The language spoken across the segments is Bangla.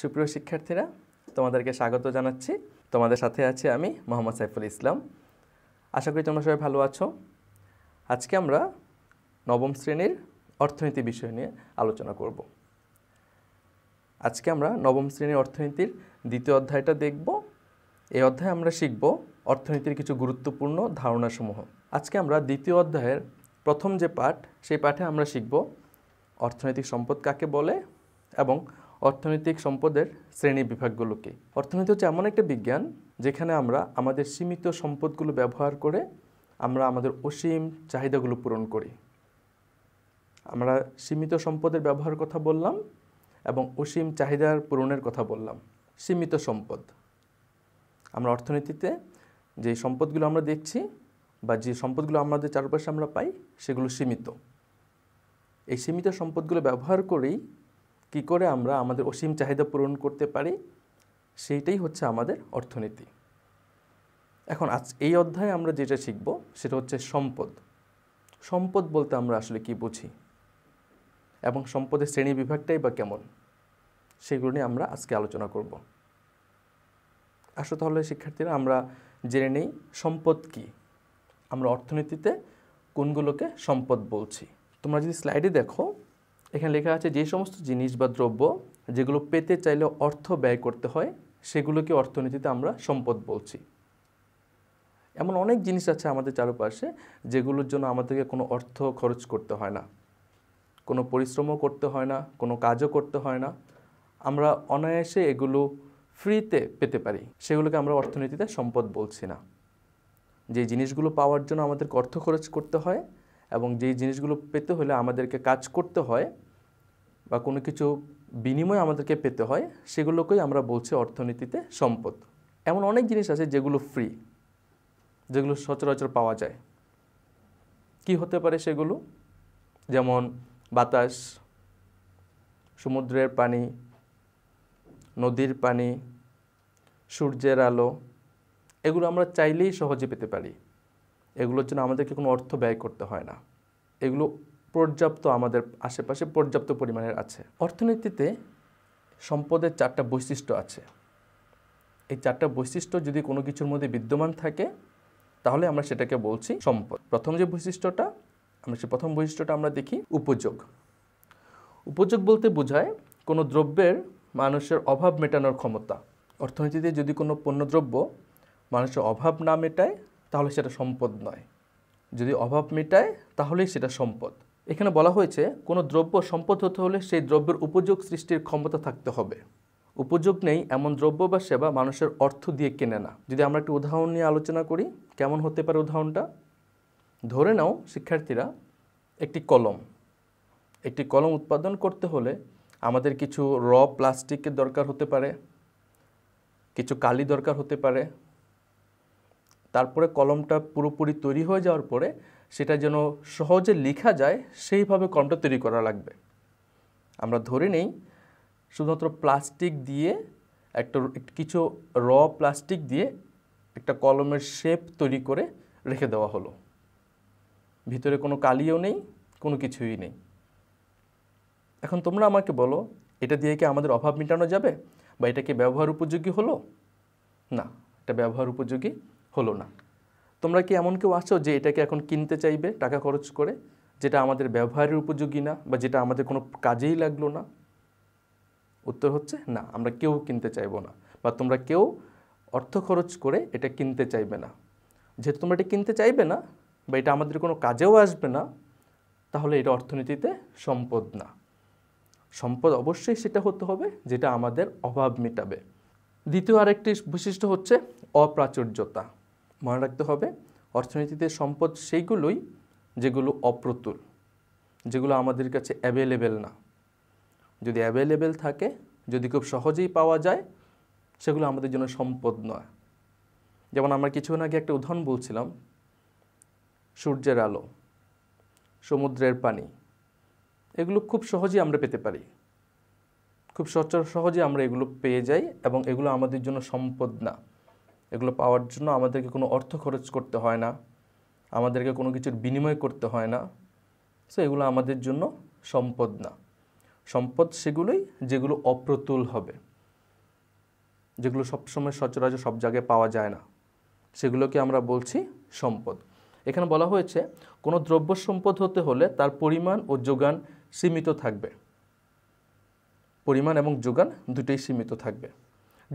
সুপ্রিয় শিক্ষার্থীরা তোমাদেরকে স্বাগত জানাচ্ছি তোমাদের সাথে আছি আমি মোহাম্মদ সাইফুল ইসলাম আশা করি তোমরা সবাই ভালো আছো আজকে আমরা নবম শ্রেণীর অর্থনীতি বিষয় নিয়ে আলোচনা করব আজকে আমরা নবম শ্রেণীর অর্থনীতির দ্বিতীয় অধ্যায়টা দেখব এই অধ্যায়ে আমরা শিখব অর্থনীতির কিছু গুরুত্বপূর্ণ ধারণাসমূহ আজকে আমরা দ্বিতীয় অধ্যায়ের প্রথম যে পাঠ সেই পাঠে আমরা শিখব অর্থনৈতিক সম্পদ কাকে বলে এবং অর্থনৈতিক সম্পদের শ্রেণী বিভাগগুলোকে অর্থনীতি হচ্ছে এমন একটা বিজ্ঞান যেখানে আমরা আমাদের সীমিত সম্পদগুলো ব্যবহার করে আমরা আমাদের অসীম চাহিদাগুলো পূরণ করি আমরা সীমিত সম্পদের ব্যবহার কথা বললাম এবং অসীম চাহিদার পূরণের কথা বললাম সীমিত সম্পদ আমরা অর্থনীতিতে যে সম্পদগুলো আমরা দেখছি বা যে সম্পদগুলো আমাদের চারপাশে আমরা পাই সেগুলো সীমিত এই সীমিত সম্পদগুলো ব্যবহার করেই কি করে আমরা আমাদের অসীম চাহিদা পূরণ করতে পারি সেইটাই হচ্ছে আমাদের অর্থনীতি এখন আজ এই অধ্যায়ে আমরা যেটা শিখব সেটা হচ্ছে সম্পদ সম্পদ বলতে আমরা আসলে কি বুঝি এবং সম্পদের শ্রেণী বিভাগটাই বা কেমন সেগুলো নিয়ে আমরা আজকে আলোচনা করব আসলে তাহলে শিক্ষার্থীরা আমরা জেনে নেই সম্পদ কি আমরা অর্থনীতিতে কোনগুলোকে সম্পদ বলছি তোমরা যদি স্লাইডে দেখো এখানে লেখা আছে যে সমস্ত জিনিস বা দ্রব্য যেগুলো পেতে চাইলে অর্থ ব্যয় করতে হয় সেগুলোকে অর্থনীতিতে আমরা সম্পদ বলছি এমন অনেক জিনিস আছে আমাদের চারপাশে যেগুলোর জন্য আমাদেরকে কোনো অর্থ খরচ করতে হয় না কোনো পরিশ্রমও করতে হয় না কোনো কাজও করতে হয় না আমরা অনায়াসে এগুলো ফ্রিতে পেতে পারি সেগুলোকে আমরা অর্থনীতিতে সম্পদ বলছি না যে জিনিসগুলো পাওয়ার জন্য আমাদেরকে অর্থ খরচ করতে হয় এবং যেই জিনিসগুলো পেতে হলে আমাদেরকে কাজ করতে হয় বা কোনো কিছু বিনিময় আমাদেরকে পেতে হয় সেগুলোকেই আমরা বলছি অর্থনীতিতে সম্পদ এমন অনেক জিনিস আছে যেগুলো ফ্রি যেগুলো সচরাচর পাওয়া যায় কি হতে পারে সেগুলো যেমন বাতাস সমুদ্রের পানি নদীর পানি সূর্যের আলো এগুলো আমরা চাইলেই সহজে পেতে পারি এগুলোর জন্য আমাদেরকে কোনো অর্থ ব্যয় করতে হয় না এগুলো পর্যাপ্ত আমাদের আশেপাশে পর্যাপ্ত পরিমাণের আছে অর্থনীতিতে সম্পদের চারটা বৈশিষ্ট্য আছে এই চারটা বৈশিষ্ট্য যদি কোনো কিছুর মধ্যে বিদ্যমান থাকে তাহলে আমরা সেটাকে বলছি সম্পদ প্রথম যে বৈশিষ্ট্যটা আমরা সে প্রথম বৈশিষ্ট্যটা আমরা দেখি উপযোগ উপযোগ বলতে বোঝায় কোনো দ্রব্যের মানুষের অভাব মেটানোর ক্ষমতা অর্থনীতিতে যদি কোনো পণ্যদ্রব্য মানুষের অভাব না মেটায় তাহলে সেটা সম্পদ নয় যদি অভাব মেটায় তাহলেই সেটা সম্পদ এখানে বলা হয়েছে কোনো দ্রব্য সম্পদ হতে হলে সেই দ্রব্যের উপযোগ সৃষ্টির ক্ষমতা থাকতে হবে উপযোগ নেই এমন দ্রব্য বা সেবা মানুষের অর্থ দিয়ে কেনে না যদি আমরা একটি উদাহরণ নিয়ে আলোচনা করি কেমন হতে পারে উদাহরণটা ধরে নাও শিক্ষার্থীরা একটি কলম একটি কলম উৎপাদন করতে হলে আমাদের কিছু র প্লাস্টিকের দরকার হতে পারে কিছু কালি দরকার হতে পারে তারপরে কলমটা পুরোপুরি তৈরি হয়ে যাওয়ার পরে সেটা যেন সহজে লেখা যায় সেইভাবে কলমটা তৈরি করা লাগবে আমরা ধরে নেই শুধুমাত্র প্লাস্টিক দিয়ে একটা কিছু র প্লাস্টিক দিয়ে একটা কলমের শেপ তৈরি করে রেখে দেওয়া হলো ভিতরে কোনো কালিও নেই কোনো কিছুই নেই এখন তোমরা আমাকে বলো এটা দিয়ে কি আমাদের অভাব মেটানো যাবে বা এটা কি ব্যবহার উপযোগী হলো না এটা ব্যবহার উপযোগী হলো না তোমরা কি এমন কেউ আছো যে এটাকে এখন কিনতে চাইবে টাকা খরচ করে যেটা আমাদের ব্যবহারের উপযোগী না বা যেটা আমাদের কোনো কাজেই লাগলো না উত্তর হচ্ছে না আমরা কেউ কিনতে চাইবো না বা তোমরা কেউ অর্থ খরচ করে এটা কিনতে চাইবে না যেহেতু তোমরা এটা কিনতে চাইবে না বা এটা আমাদের কোনো কাজেও আসবে না তাহলে এটা অর্থনীতিতে সম্পদ না সম্পদ অবশ্যই সেটা হতে হবে যেটা আমাদের অভাব মেটাবে দ্বিতীয় আরেকটি বৈশিষ্ট্য হচ্ছে অপ্রাচুর্যতা মনে রাখতে হবে অর্থনীতিতে সম্পদ সেইগুলোই যেগুলো অপ্রতুল যেগুলো আমাদের কাছে অ্যাভেলেবেল না যদি অ্যাভেলেবেল থাকে যদি খুব সহজেই পাওয়া যায় সেগুলো আমাদের জন্য সম্পদ নয় যেমন আমরা কিছুক্ষণ আগে একটা উদাহরণ বলছিলাম সূর্যের আলো সমুদ্রের পানি এগুলো খুব সহজেই আমরা পেতে পারি খুব সচর সহজে আমরা এগুলো পেয়ে যাই এবং এগুলো আমাদের জন্য সম্পদ না এগুলো পাওয়ার জন্য আমাদেরকে কোনো অর্থ খরচ করতে হয় না আমাদেরকে কোনো কিছুর বিনিময় করতে হয় না সো এগুলো আমাদের জন্য সম্পদ না সম্পদ সেগুলোই যেগুলো অপ্রতুল হবে যেগুলো সবসময় সচরাচর সব জায়গায় পাওয়া যায় না সেগুলোকে আমরা বলছি সম্পদ এখানে বলা হয়েছে কোনো দ্রব্য সম্পদ হতে হলে তার পরিমাণ ও যোগান সীমিত থাকবে পরিমাণ এবং যোগান দুটোই সীমিত থাকবে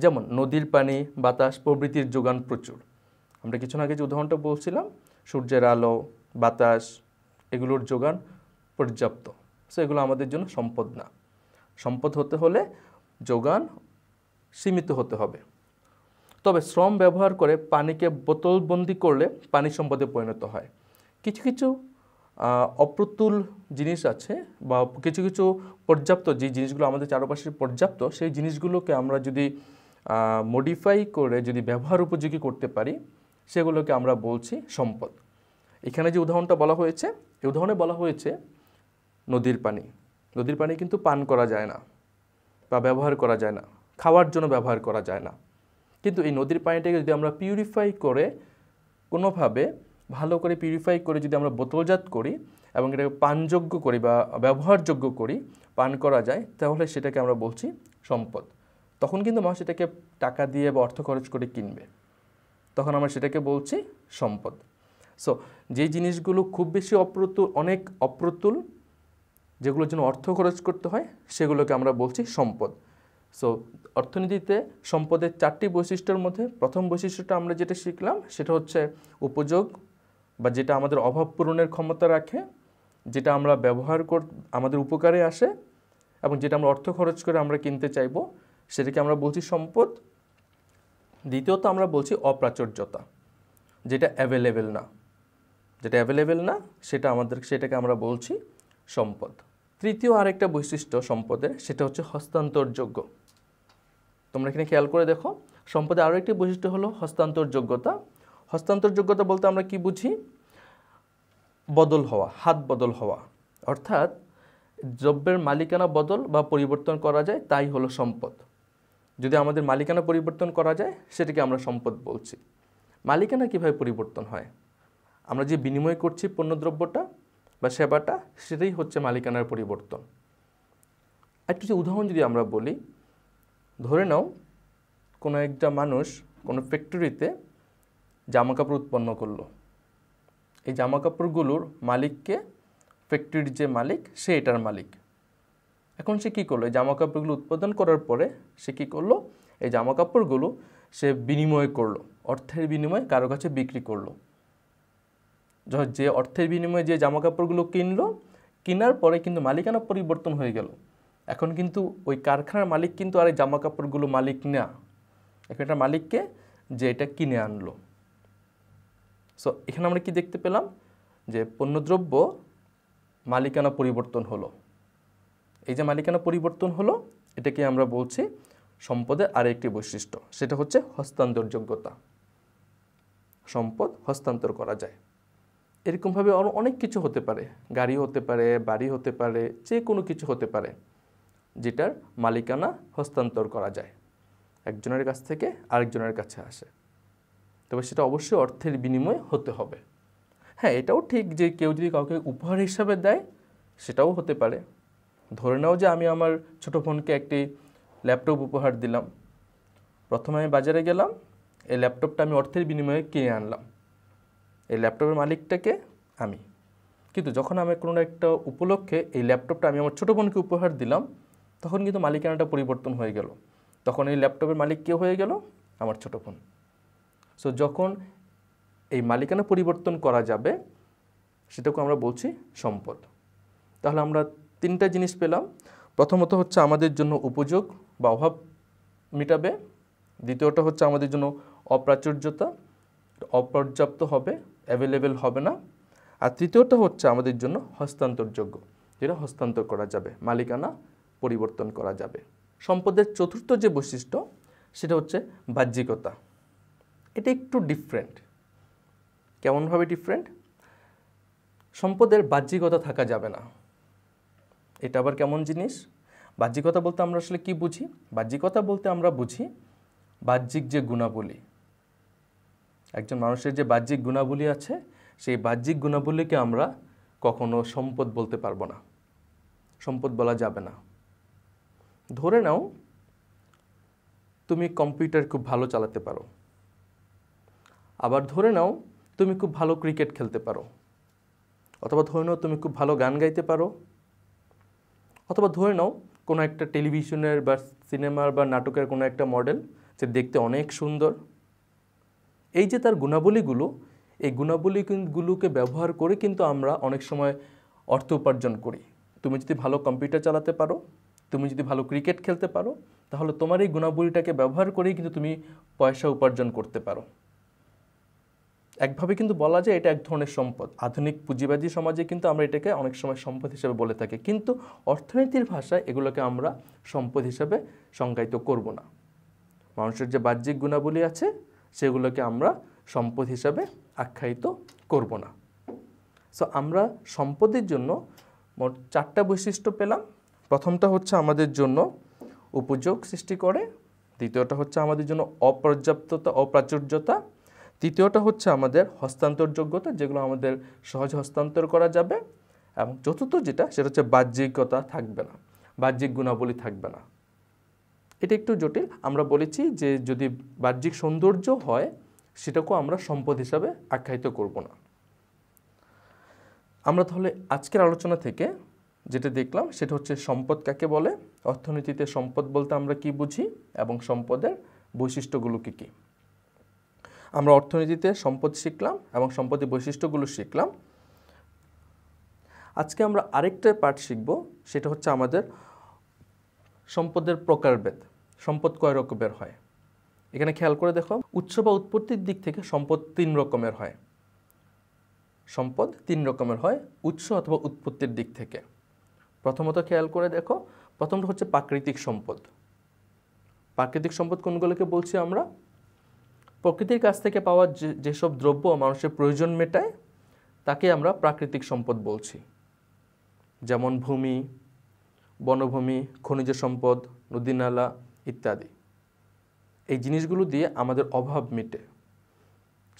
যেমন নদীর পানি বাতাস প্রভৃতির যোগান প্রচুর আমরা কিছু না কিছু উদাহরণটা বলছিলাম সূর্যের আলো বাতাস এগুলোর যোগান পর্যাপ্ত সো এগুলো আমাদের জন্য সম্পদ না সম্পদ হতে হলে যোগান সীমিত হতে হবে তবে শ্রম ব্যবহার করে পানিকে বোতলবন্দি করলে পানি সম্পদে পরিণত হয় কিছু কিছু অপ্রতুল জিনিস আছে বা কিছু কিছু পর্যাপ্ত যে জিনিসগুলো আমাদের চারপাশে পর্যাপ্ত সেই জিনিসগুলোকে আমরা যদি মডিফাই করে যদি ব্যবহার উপযোগী করতে পারি সেগুলোকে আমরা বলছি সম্পদ এখানে যে উদাহরণটা বলা হয়েছে এই উদাহরণে বলা হয়েছে নদীর পানি নদীর পানি কিন্তু পান করা যায় না বা ব্যবহার করা যায় না খাওয়ার জন্য ব্যবহার করা যায় না কিন্তু এই নদীর পানিটাকে যদি আমরা পিউরিফাই করে কোনোভাবে ভালো করে পিউরিফাই করে যদি আমরা বোতলজাত করি এবং এটাকে পানযোগ্য করি বা ব্যবহারযোগ্য করি পান করা যায় তাহলে সেটাকে আমরা বলছি সম্পদ তখন কিন্তু মানুষ সেটাকে টাকা দিয়ে বা অর্থ খরচ করে কিনবে তখন আমরা সেটাকে বলছি সম্পদ সো যে জিনিসগুলো খুব বেশি অপ্রতুল অনেক অপ্রতুল যেগুলোর জন্য অর্থ খরচ করতে হয় সেগুলোকে আমরা বলছি সম্পদ সো অর্থনীতিতে সম্পদের চারটি বৈশিষ্ট্যের মধ্যে প্রথম বৈশিষ্ট্যটা আমরা যেটা শিখলাম সেটা হচ্ছে উপযোগ বা যেটা আমাদের অভাব পূরণের ক্ষমতা রাখে যেটা আমরা ব্যবহার কর আমাদের উপকারে আসে এবং যেটা আমরা অর্থ খরচ করে আমরা কিনতে চাইবো সেটাকে আমরা বলছি সম্পদ দ্বিতীয়ত আমরা বলছি অপ্রাচুর্যতা যেটা অ্যাভেলেবেল না যেটা অ্যাভেলেবেল না সেটা আমাদের সেটাকে আমরা বলছি সম্পদ তৃতীয় আরেকটা বৈশিষ্ট্য সম্পদের সেটা হচ্ছে হস্তান্তরযোগ্য তোমরা এখানে খেয়াল করে দেখো সম্পদের আরও একটি বৈশিষ্ট্য হলো হস্তান্তরযোগ্যতা হস্তান্তরযোগ্যতা বলতে আমরা কি বুঝি বদল হওয়া হাত বদল হওয়া অর্থাৎ দ্রব্যের মালিকানা বদল বা পরিবর্তন করা যায় তাই হলো সম্পদ যদি আমাদের মালিকানা পরিবর্তন করা যায় সেটাকে আমরা সম্পদ বলছি মালিকানা কিভাবে পরিবর্তন হয় আমরা যে বিনিময় করছি পণ্যদ্রব্যটা বা সেবাটা সেটাই হচ্ছে মালিকানার পরিবর্তন একটু যে উদাহরণ যদি আমরা বলি ধরে নাও কোনো একটা মানুষ কোনো ফ্যাক্টরিতে জামাকাপড় উৎপন্ন করলো এই জামাকাপড়গুলোর মালিককে ফ্যাক্টরির যে মালিক সে এটার মালিক এখন সে কী করলো এই জামাকাপড়গুলো উৎপাদন করার পরে সে কী করলো এই জামাকাপড়গুলো সে বিনিময় করলো অর্থের বিনিময়ে কারো কাছে বিক্রি করলো যে অর্থের বিনিময়ে যে জামাকাপড়গুলো কিনলো কেনার পরে কিন্তু মালিকানা পরিবর্তন হয়ে গেল এখন কিন্তু ওই কারখানার মালিক কিন্তু আর এই জামাকাপড়গুলো মালিক না এখানটার মালিককে যে এটা কিনে আনলো সো এখানে আমরা কি দেখতে পেলাম যে পণ্যদ্রব্য মালিকানা পরিবর্তন হলো এই যে মালিকানা পরিবর্তন হলো এটাকে আমরা বলছি সম্পদের আরেকটি বৈশিষ্ট্য সেটা হচ্ছে হস্তান্তরযোগ্যতা সম্পদ হস্তান্তর করা যায় এরকমভাবে আরও অনেক কিছু হতে পারে গাড়ি হতে পারে বাড়ি হতে পারে যে কোনো কিছু হতে পারে যেটার মালিকানা হস্তান্তর করা যায় একজনের কাছ থেকে আরেকজনের কাছে আসে তবে সেটা অবশ্যই অর্থের বিনিময় হতে হবে হ্যাঁ এটাও ঠিক যে কেউ যদি কাউকে উপহার হিসাবে দেয় সেটাও হতে পারে ধরে নাও যে আমি আমার ছোটো ফোনকে একটি ল্যাপটপ উপহার দিলাম প্রথমে আমি বাজারে গেলাম এই ল্যাপটপটা আমি অর্থের বিনিময়ে কিনে আনলাম এই ল্যাপটপের মালিকটাকে আমি কিন্তু যখন আমি কোনো একটা উপলক্ষে এই ল্যাপটপটা আমি আমার ছোটো বোনকে উপহার দিলাম তখন কিন্তু মালিকানাটা পরিবর্তন হয়ে গেল তখন এই ল্যাপটপের মালিক কে হয়ে গেল আমার ছোটো বোন সো যখন এই মালিকানা পরিবর্তন করা যাবে সেটাকে আমরা বলছি সম্পদ তাহলে আমরা তিনটা জিনিস পেলাম প্রথমত হচ্ছে আমাদের জন্য উপযোগ বা অভাব মিটাবে দ্বিতীয়টা হচ্ছে আমাদের জন্য অপ্রাচুর্যতা অপর্যাপ্ত হবে অ্যাভেলেবেল হবে না আর তৃতীয়টা হচ্ছে আমাদের জন্য হস্তান্তরযোগ্য যেটা হস্তান্তর করা যাবে মালিকানা পরিবর্তন করা যাবে সম্পদের চতুর্থ যে বৈশিষ্ট্য সেটা হচ্ছে বাহ্যিকতা এটা একটু ডিফারেন্ট কেমনভাবে ডিফারেন্ট সম্পদের বাহ্যিকতা থাকা যাবে না এটা আবার কেমন জিনিস বাহ্যিকতা বলতে আমরা আসলে কি বুঝি বাহ্যিকতা বলতে আমরা বুঝি বাহ্যিক যে গুণাবলী একজন মানুষের যে বাহ্যিক গুণাবলী আছে সেই বাহ্যিক গুণাবলীকে আমরা কখনো সম্পদ বলতে পারবো না সম্পদ বলা যাবে না ধরে নাও তুমি কম্পিউটার খুব ভালো চালাতে পারো আবার ধরে নাও তুমি খুব ভালো ক্রিকেট খেলতে পারো অথবা ধরে নাও তুমি খুব ভালো গান গাইতে পারো অথবা ধরে নাও কোনো একটা টেলিভিশনের বা সিনেমার বা নাটকের কোনো একটা মডেল যে দেখতে অনেক সুন্দর এই যে তার গুণাবলীগুলো এই গুণাবলীগুলোকে ব্যবহার করে কিন্তু আমরা অনেক সময় অর্থ উপার্জন করি তুমি যদি ভালো কম্পিউটার চালাতে পারো তুমি যদি ভালো ক্রিকেট খেলতে পারো তাহলে তোমার এই গুণাবলীটাকে ব্যবহার করেই কিন্তু তুমি পয়সা উপার্জন করতে পারো একভাবে কিন্তু বলা যায় এটা এক ধরনের সম্পদ আধুনিক পুঁজিবাদী সমাজে কিন্তু আমরা এটাকে অনেক সময় সম্পদ হিসেবে বলে থাকি কিন্তু অর্থনীতির ভাষায় এগুলোকে আমরা সম্পদ হিসেবে সংজ্ঞায়িত করব না মানুষের যে বাহ্যিক গুণাবলী আছে সেগুলোকে আমরা সম্পদ হিসাবে আখ্যায়িত করব না সো আমরা সম্পদের জন্য মোট চারটা বৈশিষ্ট্য পেলাম প্রথমটা হচ্ছে আমাদের জন্য উপযোগ সৃষ্টি করে দ্বিতীয়টা হচ্ছে আমাদের জন্য অপর্যাপ্ততা অপ্রাচুর্যতা তৃতীয়টা হচ্ছে আমাদের হস্তান্তরযোগ্যতা যেগুলো আমাদের সহজে হস্তান্তর করা যাবে এবং চতুর্থ যেটা সেটা হচ্ছে বাহ্যিকতা থাকবে না বাহ্যিক গুণাবলী থাকবে না এটা একটু জটিল আমরা বলেছি যে যদি বাহ্যিক সৌন্দর্য হয় সেটাকেও আমরা সম্পদ হিসাবে আখ্যায়িত করব না আমরা তাহলে আজকের আলোচনা থেকে যেটা দেখলাম সেটা হচ্ছে সম্পদ কাকে বলে অর্থনীতিতে সম্পদ বলতে আমরা কি বুঝি এবং সম্পদের বৈশিষ্ট্যগুলো কী কী আমরা অর্থনীতিতে সম্পদ শিখলাম এবং সম্পদের বৈশিষ্ট্যগুলো শিখলাম আজকে আমরা আরেকটা পার্ট শিখব সেটা হচ্ছে আমাদের সম্পদের প্রকারভেদ সম্পদ কয় রকমের হয় এখানে খেয়াল করে দেখো উৎস বা উৎপত্তির দিক থেকে সম্পদ তিন রকমের হয় সম্পদ তিন রকমের হয় উৎস অথবা উৎপত্তির দিক থেকে প্রথমত খেয়াল করে দেখো প্রথমটা হচ্ছে প্রাকৃতিক সম্পদ প্রাকৃতিক সম্পদ কোনগুলোকে বলছি আমরা প্রকৃতির কাছ থেকে পাওয়া যে যেসব দ্রব্য মানুষের প্রয়োজন মেটায় তাকে আমরা প্রাকৃতিক সম্পদ বলছি যেমন ভূমি বনভূমি খনিজ সম্পদ নদীনালা ইত্যাদি এই জিনিসগুলো দিয়ে আমাদের অভাব মেটে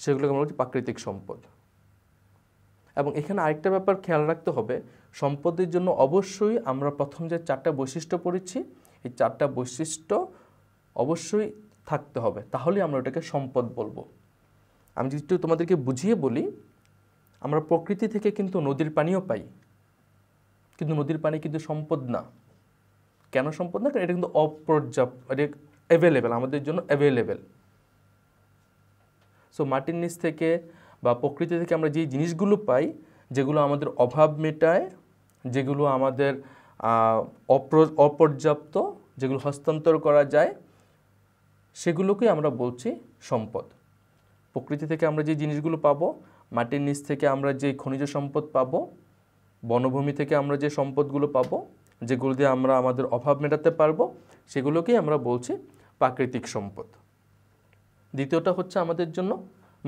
সেগুলোকে আমরা বলছি প্রাকৃতিক সম্পদ এবং এখানে আরেকটা ব্যাপার খেয়াল রাখতে হবে সম্পদের জন্য অবশ্যই আমরা প্রথম যে চারটা বৈশিষ্ট্য পড়েছি এই চারটা বৈশিষ্ট্য অবশ্যই থাকতে হবে তাহলে আমরা ওটাকে সম্পদ বলবো আমি যদি একটু তোমাদেরকে বুঝিয়ে বলি আমরা প্রকৃতি থেকে কিন্তু নদীর পানিও পাই কিন্তু নদীর পানি কিন্তু সম্পদ না কেন সম্পদ না কারণ এটা কিন্তু অপর্যাপ্ত এটা অ্যাভেলেবেল আমাদের জন্য অ্যাভেলেবেল সো মাটির নিচ থেকে বা প্রকৃতি থেকে আমরা যে জিনিসগুলো পাই যেগুলো আমাদের অভাব মেটায় যেগুলো আমাদের অপর্যাপ্ত যেগুলো হস্তান্তর করা যায় সেগুলোকে আমরা বলছি সম্পদ প্রকৃতি থেকে আমরা যে জিনিসগুলো পাবো মাটির নিচ থেকে আমরা যে খনিজ সম্পদ পাবো বনভূমি থেকে আমরা যে সম্পদগুলো পাব যেগুলো দিয়ে আমরা আমাদের অভাব মেটাতে পারবো সেগুলোকেই আমরা বলছি প্রাকৃতিক সম্পদ দ্বিতীয়টা হচ্ছে আমাদের জন্য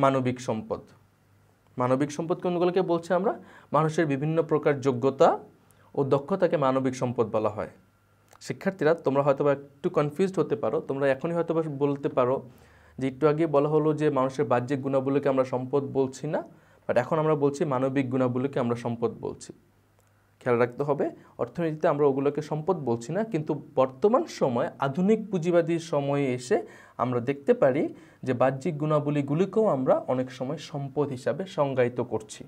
মানবিক সম্পদ মানবিক সম্পদ কোনগুলোকে বলছি আমরা মানুষের বিভিন্ন প্রকার যোগ্যতা ও দক্ষতাকে মানবিক সম্পদ বলা হয় শিক্ষার্থীরা তোমরা হয়তো একটু কনফিউজড হতে পারো তোমরা এখনই হয়তো বলতে পারো যে একটু আগে বলা হলো যে মানুষের বাহ্যিক গুণাবলীকে আমরা সম্পদ বলছি না বাট এখন আমরা বলছি মানবিক গুণাবলীকে আমরা সম্পদ বলছি খেয়াল রাখতে হবে অর্থনীতিতে আমরা ওগুলোকে সম্পদ বলছি না কিন্তু বর্তমান সময় আধুনিক পুঁজিবাদী সময়ে এসে আমরা দেখতে পারি যে বাহ্যিক গুণাবলীগুলিকেও আমরা অনেক সময় সম্পদ হিসাবে সংজ্ঞায়িত করছি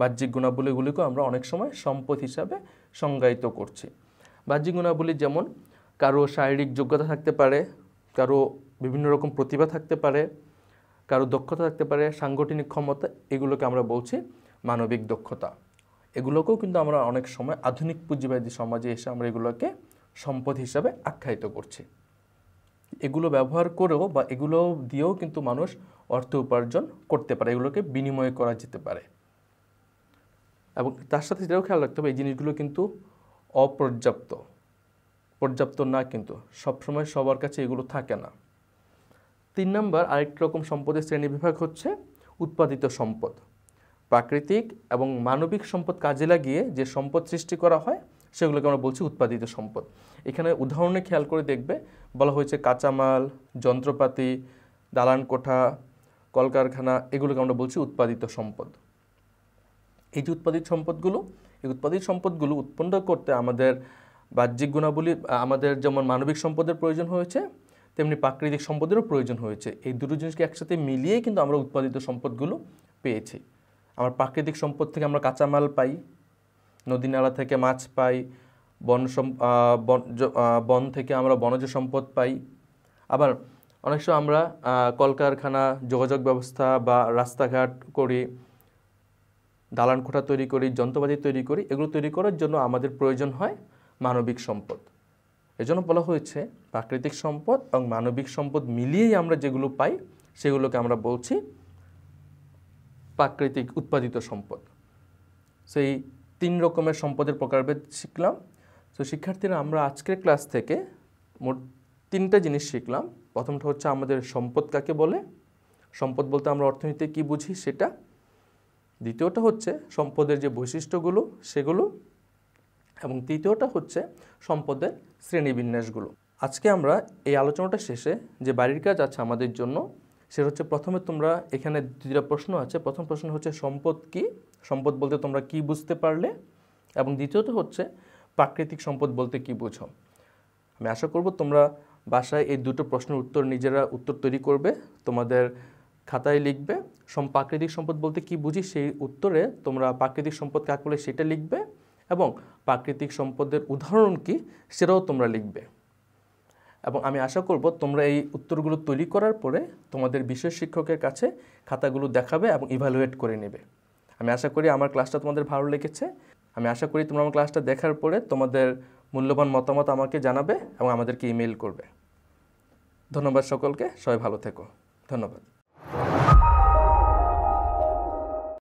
বাহ্যিক গুণাবলীগুলিকেও আমরা অনেক সময় সম্পদ হিসাবে সংজ্ঞায়িত করছি বাহ্যিক গুণাবলী যেমন কারো শারীরিক যোগ্যতা থাকতে পারে কারো বিভিন্ন রকম প্রতিভা থাকতে পারে কারো দক্ষতা থাকতে পারে সাংগঠনিক ক্ষমতা এগুলোকে আমরা বলছি মানবিক দক্ষতা এগুলোকেও কিন্তু আমরা অনেক সময় আধুনিক পুঁজিবাদী সমাজে এসে আমরা এগুলোকে সম্পদ হিসাবে আখ্যায়িত করছি এগুলো ব্যবহার করেও বা এগুলো দিয়েও কিন্তু মানুষ অর্থ উপার্জন করতে পারে এগুলোকে বিনিময় করা যেতে পারে এবং তার সাথে সেটাও খেয়াল রাখতে হবে এই জিনিসগুলো কিন্তু অপর্যাপ্ত পর্যাপ্ত না কিন্তু সবসময় সবার কাছে এগুলো থাকে না তিন নম্বর আরেক রকম সম্পদের শ্রেণীবিভাগ হচ্ছে উৎপাদিত সম্পদ প্রাকৃতিক এবং মানবিক সম্পদ কাজে লাগিয়ে যে সম্পদ সৃষ্টি করা হয় সেগুলোকে আমরা বলছি উৎপাদিত সম্পদ এখানে উদাহরণে খেয়াল করে দেখবে বলা হয়েছে কাঁচামাল যন্ত্রপাতি দালান কোঠা কলকারখানা এগুলোকে আমরা বলছি উৎপাদিত সম্পদ এই যে উৎপাদিত সম্পদগুলো এই উৎপাদিত সম্পদগুলো উৎপন্ন করতে আমাদের বাহ্যিক গুণাবলী আমাদের যেমন মানবিক সম্পদের প্রয়োজন হয়েছে তেমনি প্রাকৃতিক সম্পদেরও প্রয়োজন হয়েছে এই দুটো জিনিসকে একসাথে মিলিয়ে কিন্তু আমরা উৎপাদিত সম্পদগুলো পেয়েছি আমার প্রাকৃতিক সম্পদ থেকে আমরা কাঁচামাল পাই নদী নালা থেকে মাছ পাই বন বন থেকে আমরা বনজ সম্পদ পাই আবার অনেক সময় আমরা কলকারখানা যোগাযোগ ব্যবস্থা বা রাস্তাঘাট করি দালান খোঁটা তৈরি করি যন্ত্রপাতি তৈরি করি এগুলো তৈরি করার জন্য আমাদের প্রয়োজন হয় মানবিক সম্পদ এজন্য বলা হয়েছে প্রাকৃতিক সম্পদ এবং মানবিক সম্পদ মিলিয়েই আমরা যেগুলো পাই সেগুলোকে আমরা বলছি প্রাকৃতিক উৎপাদিত সম্পদ সেই তিন রকমের সম্পদের প্রকারভেদ শিখলাম তো শিক্ষার্থীরা আমরা আজকের ক্লাস থেকে মোট তিনটা জিনিস শিখলাম প্রথমটা হচ্ছে আমাদের সম্পদ কাকে বলে সম্পদ বলতে আমরা অর্থনীতি কি বুঝি সেটা দ্বিতীয়টা হচ্ছে সম্পদের যে বৈশিষ্ট্যগুলো সেগুলো এবং তৃতীয়টা হচ্ছে সম্পদের শ্রেণীবিন্যাসগুলো আজকে আমরা এই আলোচনাটা শেষে যে বাড়ির কাজ আছে আমাদের জন্য সেটা হচ্ছে প্রথমে তোমরা এখানে দুটা প্রশ্ন আছে প্রথম প্রশ্ন হচ্ছে সম্পদ কি সম্পদ বলতে তোমরা কি বুঝতে পারলে এবং দ্বিতীয়ত হচ্ছে প্রাকৃতিক সম্পদ বলতে কি বোঝো আমি আশা করব তোমরা বাসায় এই দুটো প্রশ্নের উত্তর নিজেরা উত্তর তৈরি করবে তোমাদের খাতায় লিখবে প্রাকৃতিক সম্পদ বলতে কি বুঝি সেই উত্তরে তোমরা প্রাকৃতিক সম্পদ কাকে বলে সেটা লিখবে এবং প্রাকৃতিক সম্পদের উদাহরণ কি সেটাও তোমরা লিখবে এবং আমি আশা করব তোমরা এই উত্তরগুলো তৈরি করার পরে তোমাদের বিশেষ শিক্ষকের কাছে খাতাগুলো দেখাবে এবং ইভ্যালুয়েট করে নেবে আমি আশা করি আমার ক্লাসটা তোমাদের ভালো লেগেছে আমি আশা করি তোমরা আমার ক্লাসটা দেখার পরে তোমাদের মূল্যবান মতামত আমাকে জানাবে এবং আমাদেরকে ইমেল করবে ধন্যবাদ সকলকে সবাই ভালো থেকো ধন্যবাদ